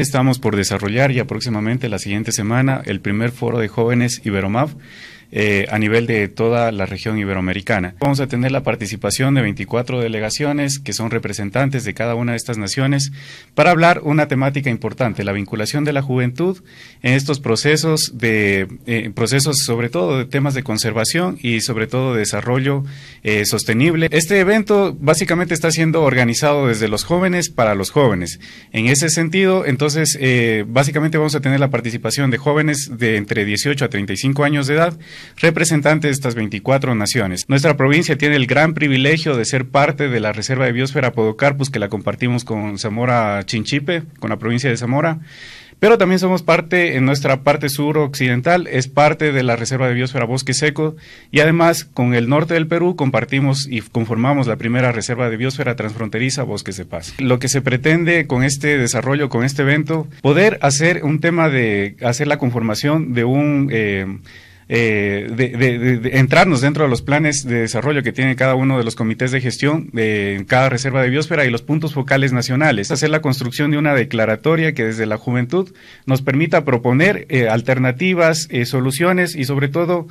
Estamos por desarrollar ya próximamente la siguiente semana el primer foro de jóvenes Iberomav eh, a nivel de toda la región iberoamericana. Vamos a tener la participación de 24 delegaciones que son representantes de cada una de estas naciones para hablar una temática importante, la vinculación de la juventud en estos procesos de eh, procesos sobre todo de temas de conservación y sobre todo de desarrollo eh, sostenible. Este evento básicamente está siendo organizado desde los jóvenes para los jóvenes. En ese sentido, entonces, básicamente vamos a tener la participación de jóvenes de entre 18 a 35 años de edad representantes de estas 24 naciones. Nuestra provincia tiene el gran privilegio de ser parte de la Reserva de Biosfera Podocarpus, que la compartimos con Zamora Chinchipe, con la provincia de Zamora pero también somos parte, en nuestra parte sur occidental, es parte de la Reserva de Biosfera Bosque Seco y además con el norte del Perú compartimos y conformamos la primera Reserva de Biosfera Transfronteriza Bosques de Paz. Lo que se pretende con este desarrollo, con este evento, poder hacer un tema de hacer la conformación de un... Eh, eh, de, entrarnos dentro de los planes de desarrollo que tiene cada uno de los comités de gestión de cada reserva de biosfera y los puntos focales nacionales. Hacer la construcción de una declaratoria que desde la juventud nos permita proponer eh, alternativas, eh, soluciones y sobre todo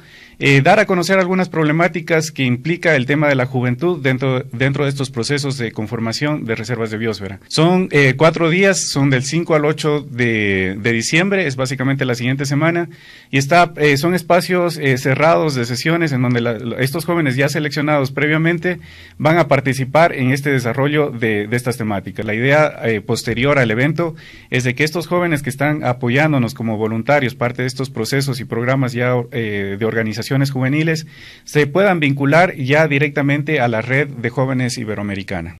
dar a conocer algunas problemáticas que implica el tema de la juventud dentro, dentro de estos procesos de conformación de reservas de biosfera. Son cuatro días, son del 5 al 8 de, de diciembre, es básicamente la siguiente semana, y está, son espacios eh, cerrados de sesiones en donde estos jóvenes ya seleccionados previamente van a participar en este desarrollo de, estas temáticas. La idea eh, posterior al evento es de que estos jóvenes que están apoyándonos como voluntarios, parte de estos procesos y programas ya eh, de organizaciones juveniles, se puedan vincular ya directamente a la red de jóvenes iberoamericana.